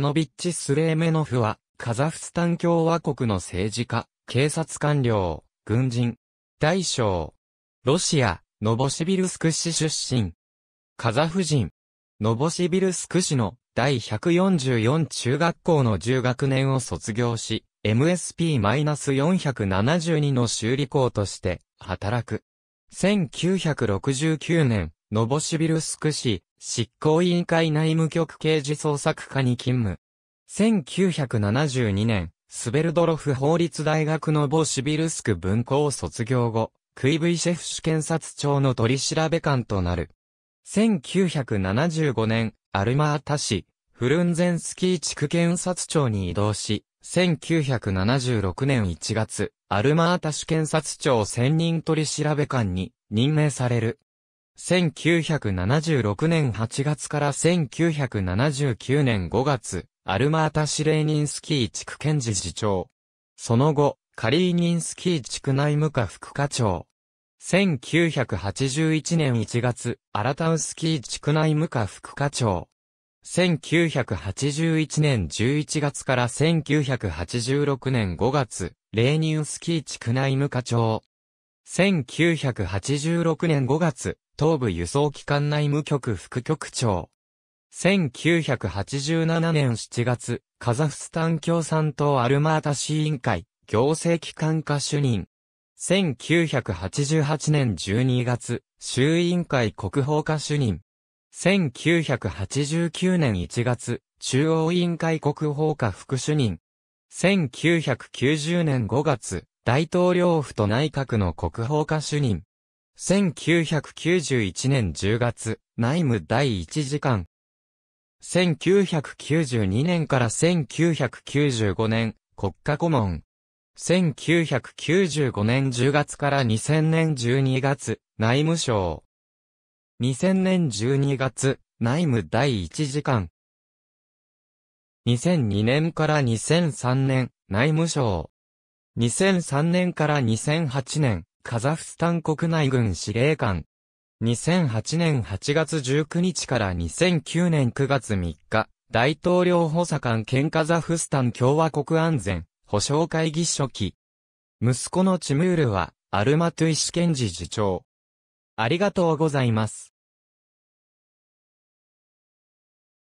ノビッチ・スレーメノフは、カザフスタン共和国の政治家、警察官僚、軍人、大将、ロシア、ノボシビルスク市出身、カザフ人、ノボシビルスク市の第144中学校の10学年を卒業し、MSP-472 の修理工として働く。1969年、ノボシビルスク市、執行委員会内務局刑事捜索課に勤務。1972年、スベルドロフ法律大学ノボシビルスク文庫を卒業後、クイブイシェフ主検察庁の取調官となる。1975年、アルマータ市、フルンゼンスキー地区検察庁に移動し、1976年1月、アルマータ市検察庁専任取調官に任命される。1976年8月から1979年5月、アルマータシレーニンスキー地区検事次長。その後、カリーニンスキー地区内務課副課長。1981年1月、アラタウスキー地区内務課副課長。1981年11月から1986年5月、レーニンスキー地区内務課長。1986年5月、東部輸送機関内務局副局長。1987年7月、カザフスタン共産党アルマータ市委員会、行政機関課主任。1988年12月、衆委員会国宝課主任。1989年1月、中央委員会国宝課副主任。1990年5月、大統領府と内閣の国宝課主任。1991年10月、内務第1次官。1992年から1995年、国家顧問。1995年10月から2000年12月、内務省。2000年12月、内務第1次官。2002年から2003年、内務省。2003年から2008年、カザフスタン国内軍司令官。2008年8月19日から2009年9月3日、大統領補佐官兼カザフスタン共和国安全保障会議書記。息子のチムールは、アルマトゥイシケンジ次長。ありがとうございます。